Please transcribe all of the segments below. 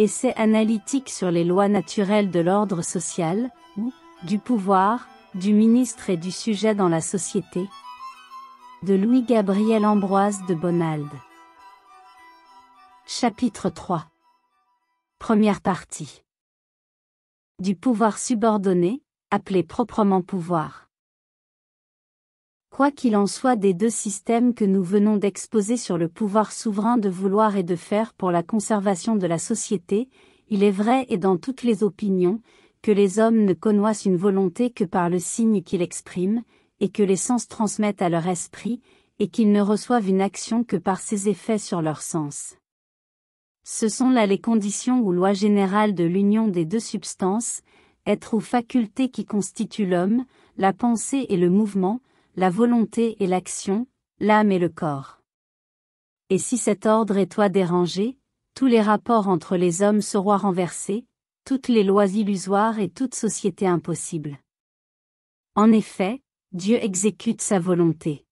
Essai analytique sur les lois naturelles de l'ordre social, ou, du pouvoir, du ministre et du sujet dans la société. De Louis-Gabriel Ambroise de Bonald Chapitre 3 Première partie Du pouvoir subordonné, appelé proprement pouvoir. Quoi qu'il en soit des deux systèmes que nous venons d'exposer sur le pouvoir souverain de vouloir et de faire pour la conservation de la société, il est vrai et dans toutes les opinions, que les hommes ne connoissent une volonté que par le signe qu'ils expriment, et que les sens transmettent à leur esprit, et qu'ils ne reçoivent une action que par ses effets sur leurs sens. Ce sont là les conditions ou lois générales de l'union des deux substances, être ou faculté qui constituent l'homme, la pensée et le mouvement, la volonté et l'action, l'âme et le corps. Et si cet ordre est toi dérangé, tous les rapports entre les hommes seront renversés, toutes les lois illusoires et toute société impossible. En effet, Dieu exécute sa volonté.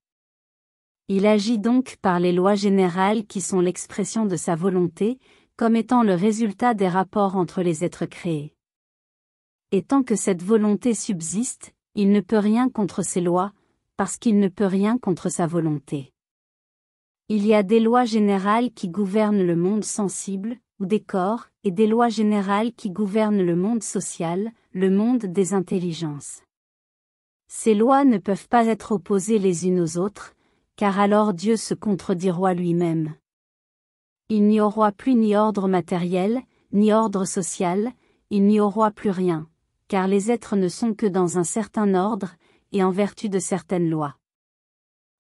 Il agit donc par les lois générales qui sont l'expression de sa volonté, comme étant le résultat des rapports entre les êtres créés. Et tant que cette volonté subsiste, il ne peut rien contre ces lois, parce qu'il ne peut rien contre sa volonté. Il y a des lois générales qui gouvernent le monde sensible, ou des corps, et des lois générales qui gouvernent le monde social, le monde des intelligences. Ces lois ne peuvent pas être opposées les unes aux autres, car alors Dieu se contredira lui-même. Il n'y aura plus ni ordre matériel, ni ordre social, il n'y aura plus rien, car les êtres ne sont que dans un certain ordre, et en vertu de certaines lois.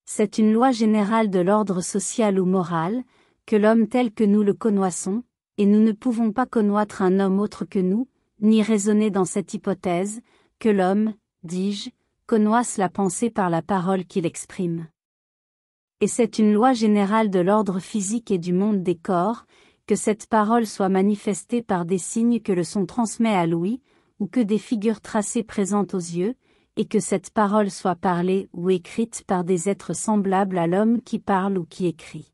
C'est une loi générale de l'ordre social ou moral, que l'homme tel que nous le connaissons, et nous ne pouvons pas connaître un homme autre que nous, ni raisonner dans cette hypothèse, que l'homme, dis-je, connaisse la pensée par la parole qu'il exprime. Et c'est une loi générale de l'ordre physique et du monde des corps, que cette parole soit manifestée par des signes que le son transmet à l'ouïe, ou que des figures tracées présentent aux yeux, et que cette parole soit parlée ou écrite par des êtres semblables à l'homme qui parle ou qui écrit.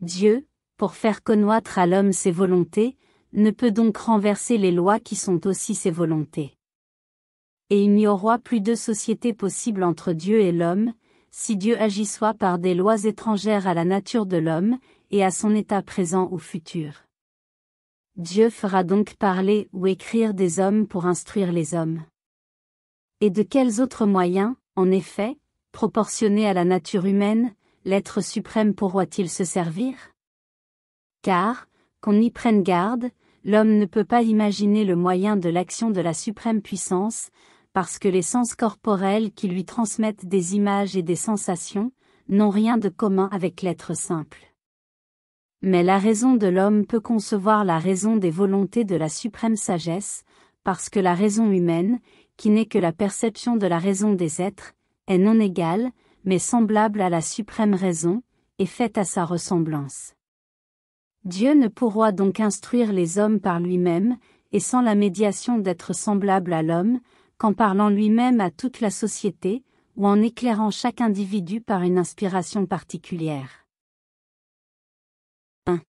Dieu, pour faire connaître à l'homme ses volontés, ne peut donc renverser les lois qui sont aussi ses volontés. Et il n'y aura plus de société possible entre Dieu et l'homme, si Dieu agit soit par des lois étrangères à la nature de l'homme, et à son état présent ou futur. Dieu fera donc parler ou écrire des hommes pour instruire les hommes. Et de quels autres moyens, en effet, proportionnés à la nature humaine, l'être suprême pourra-t-il se servir Car, qu'on y prenne garde, l'homme ne peut pas imaginer le moyen de l'action de la suprême puissance, parce que les sens corporels qui lui transmettent des images et des sensations, n'ont rien de commun avec l'être simple. Mais la raison de l'homme peut concevoir la raison des volontés de la suprême sagesse, parce que la raison humaine, qui n'est que la perception de la raison des êtres, est non égale, mais semblable à la suprême raison, et faite à sa ressemblance. Dieu ne pourra donc instruire les hommes par lui-même, et sans la médiation d'être semblable à l'homme, qu'en parlant lui-même à toute la société, ou en éclairant chaque individu par une inspiration particulière. 1.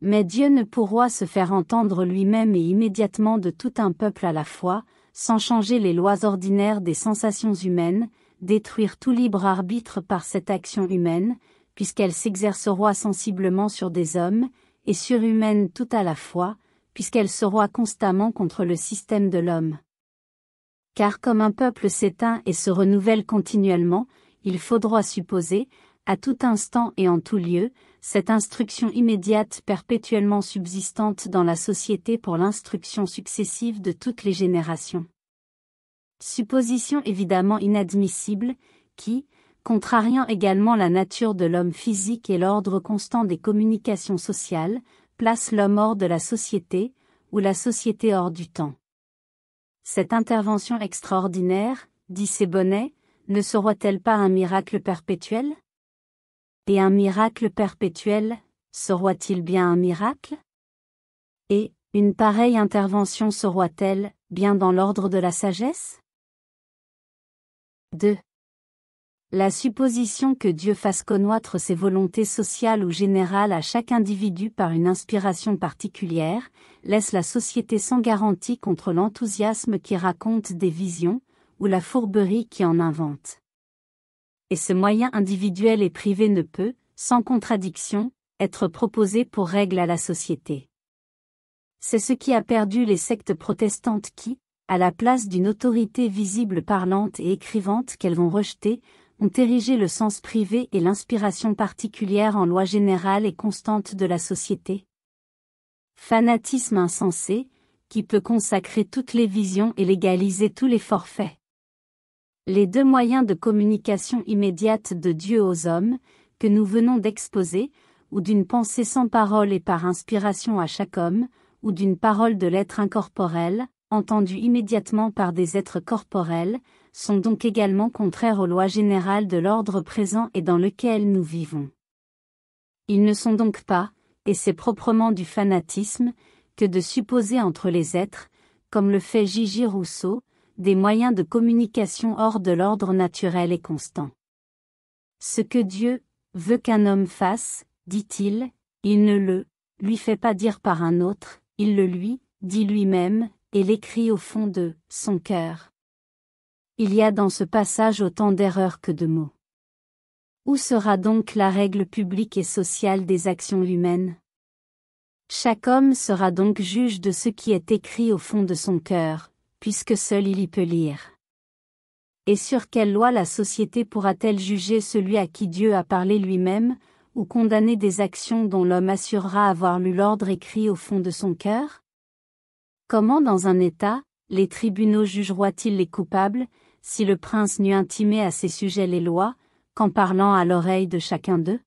Mais Dieu ne pourra se faire entendre lui-même et immédiatement de tout un peuple à la fois, sans changer les lois ordinaires des sensations humaines, détruire tout libre arbitre par cette action humaine, puisqu'elle s'exercera sensiblement sur des hommes, et surhumaine tout à la fois, puisqu'elle sera constamment contre le système de l'homme. Car comme un peuple s'éteint et se renouvelle continuellement, il faudra supposer, à tout instant et en tout lieu, cette instruction immédiate perpétuellement subsistante dans la société pour l'instruction successive de toutes les générations. Supposition évidemment inadmissible, qui, contrariant également la nature de l'homme physique et l'ordre constant des communications sociales, place l'homme hors de la société, ou la société hors du temps. Cette intervention extraordinaire, dit Sébonnet, ne sera-t-elle pas un miracle perpétuel et un miracle perpétuel, sera-t-il bien un miracle Et, une pareille intervention sera-t-elle, bien dans l'ordre de la sagesse 2. La supposition que Dieu fasse connaître ses volontés sociales ou générales à chaque individu par une inspiration particulière, laisse la société sans garantie contre l'enthousiasme qui raconte des visions, ou la fourberie qui en invente et ce moyen individuel et privé ne peut, sans contradiction, être proposé pour règle à la société. C'est ce qui a perdu les sectes protestantes qui, à la place d'une autorité visible parlante et écrivante qu'elles vont rejeter, ont érigé le sens privé et l'inspiration particulière en loi générale et constante de la société. Fanatisme insensé, qui peut consacrer toutes les visions et légaliser tous les forfaits. Les deux moyens de communication immédiate de Dieu aux hommes, que nous venons d'exposer, ou d'une pensée sans parole et par inspiration à chaque homme, ou d'une parole de l'être incorporel, entendue immédiatement par des êtres corporels, sont donc également contraires aux lois générales de l'ordre présent et dans lequel nous vivons. Ils ne sont donc pas, et c'est proprement du fanatisme, que de supposer entre les êtres, comme le fait Gigi Rousseau, des moyens de communication hors de l'ordre naturel et constant. Ce que Dieu veut qu'un homme fasse, dit-il, il ne le lui fait pas dire par un autre, il le lui dit lui-même, et l'écrit au fond de son cœur. Il y a dans ce passage autant d'erreurs que de mots. Où sera donc la règle publique et sociale des actions humaines Chaque homme sera donc juge de ce qui est écrit au fond de son cœur, puisque seul il y peut lire. Et sur quelle loi la société pourra-t-elle juger celui à qui Dieu a parlé lui-même, ou condamner des actions dont l'homme assurera avoir lu l'ordre écrit au fond de son cœur Comment dans un État, les tribunaux jugeront-ils les coupables, si le prince n'eût intimé à ses sujets les lois, qu'en parlant à l'oreille de chacun d'eux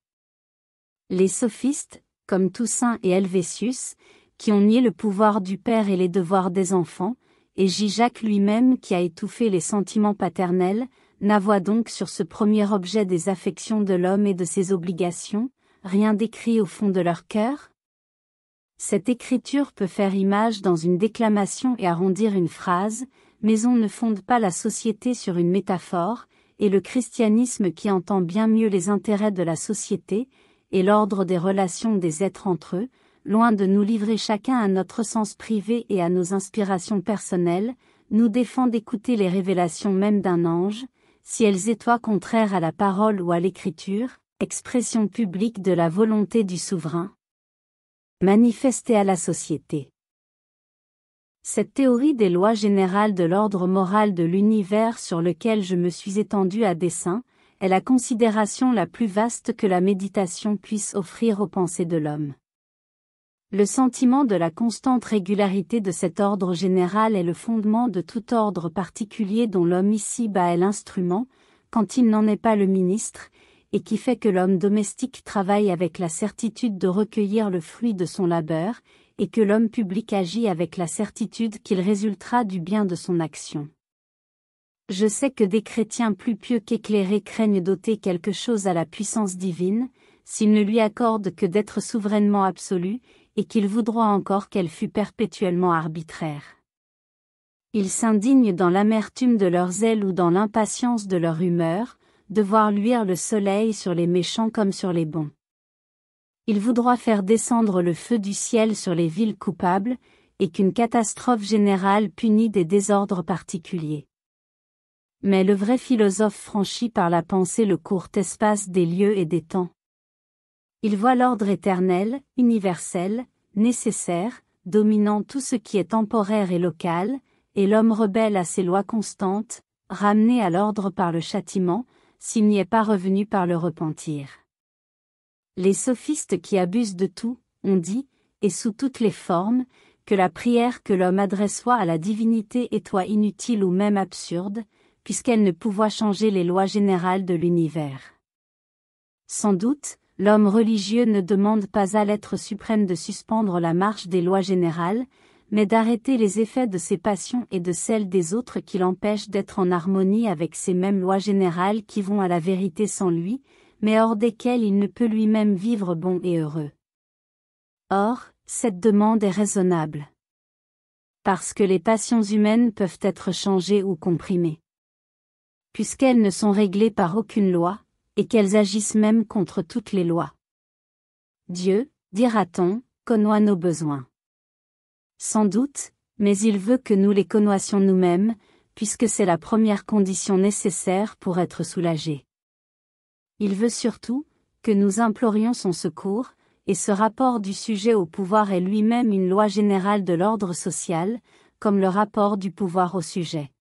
Les sophistes, comme Toussaint et Helvétius, qui ont nié le pouvoir du père et les devoirs des enfants, et J-Jacques lui-même qui a étouffé les sentiments paternels, n'avoit donc sur ce premier objet des affections de l'homme et de ses obligations, rien d'écrit au fond de leur cœur Cette écriture peut faire image dans une déclamation et arrondir une phrase, mais on ne fonde pas la société sur une métaphore, et le christianisme qui entend bien mieux les intérêts de la société, et l'ordre des relations des êtres entre eux, loin de nous livrer chacun à notre sens privé et à nos inspirations personnelles, nous défend d'écouter les révélations même d'un ange, si elles étoient contraires à la parole ou à l'écriture, expression publique de la volonté du souverain, manifestée à la société. Cette théorie des lois générales de l'ordre moral de l'univers sur lequel je me suis étendu à dessein, est la considération la plus vaste que la méditation puisse offrir aux pensées de l'homme. Le sentiment de la constante régularité de cet ordre général est le fondement de tout ordre particulier dont l'homme ici-bas est l'instrument, quand il n'en est pas le ministre, et qui fait que l'homme domestique travaille avec la certitude de recueillir le fruit de son labeur, et que l'homme public agit avec la certitude qu'il résultera du bien de son action. Je sais que des chrétiens plus pieux qu'éclairés craignent d'ôter quelque chose à la puissance divine, s'ils ne lui accordent que d'être souverainement absolu, et qu'il voudra encore qu'elle fût perpétuellement arbitraire. Ils s'indignent dans l'amertume de leurs zèle ou dans l'impatience de leur humeur, de voir luire le soleil sur les méchants comme sur les bons. Il voudra faire descendre le feu du ciel sur les villes coupables, et qu'une catastrophe générale punit des désordres particuliers. Mais le vrai philosophe franchit par la pensée le court espace des lieux et des temps. Il voit l'ordre éternel, universel, nécessaire, dominant tout ce qui est temporaire et local, et l'homme rebelle à ses lois constantes, ramené à l'ordre par le châtiment, s'il n'y est pas revenu par le repentir. Les sophistes qui abusent de tout, ont dit, et sous toutes les formes, que la prière que l'homme adresse soit à la divinité est inutile ou même absurde, puisqu'elle ne pouvoit changer les lois générales de l'univers. Sans doute, l'homme religieux ne demande pas à l'être suprême de suspendre la marche des lois générales, mais d'arrêter les effets de ses passions et de celles des autres qui l'empêchent d'être en harmonie avec ces mêmes lois générales qui vont à la vérité sans lui, mais hors desquelles il ne peut lui-même vivre bon et heureux. Or, cette demande est raisonnable. Parce que les passions humaines peuvent être changées ou comprimées. Puisqu'elles ne sont réglées par aucune loi, et qu'elles agissent même contre toutes les lois. Dieu, dira-t-on, connoît nos besoins. Sans doute, mais il veut que nous les connoissions nous-mêmes, puisque c'est la première condition nécessaire pour être soulagés. Il veut surtout que nous implorions son secours, et ce rapport du sujet au pouvoir est lui-même une loi générale de l'ordre social, comme le rapport du pouvoir au sujet.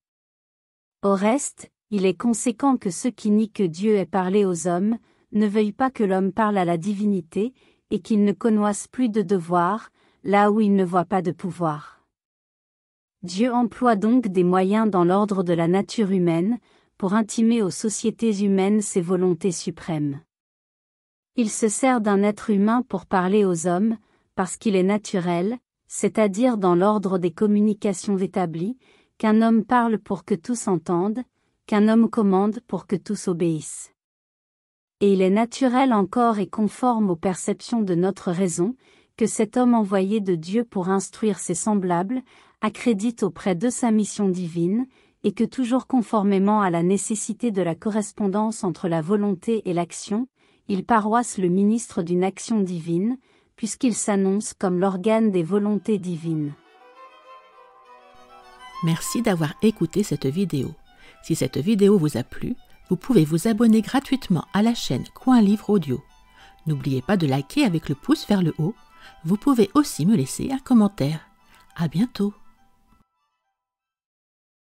Au reste, il est conséquent que ceux qui nient que Dieu ait parlé aux hommes, ne veuillent pas que l'homme parle à la divinité, et qu'il ne connoisse plus de devoir, là où il ne voit pas de pouvoir. Dieu emploie donc des moyens dans l'ordre de la nature humaine, pour intimer aux sociétés humaines ses volontés suprêmes. Il se sert d'un être humain pour parler aux hommes, parce qu'il est naturel, c'est-à-dire dans l'ordre des communications établies, qu'un homme parle pour que tous entendent, qu'un homme commande pour que tous obéissent. Et il est naturel encore et conforme aux perceptions de notre raison, que cet homme envoyé de Dieu pour instruire ses semblables, accrédite auprès de sa mission divine, et que toujours conformément à la nécessité de la correspondance entre la volonté et l'action, il paroisse le ministre d'une action divine, puisqu'il s'annonce comme l'organe des volontés divines. Merci d'avoir écouté cette vidéo. Si cette vidéo vous a plu, vous pouvez vous abonner gratuitement à la chaîne Coin Livre Audio. N'oubliez pas de liker avec le pouce vers le haut. Vous pouvez aussi me laisser un commentaire. À bientôt!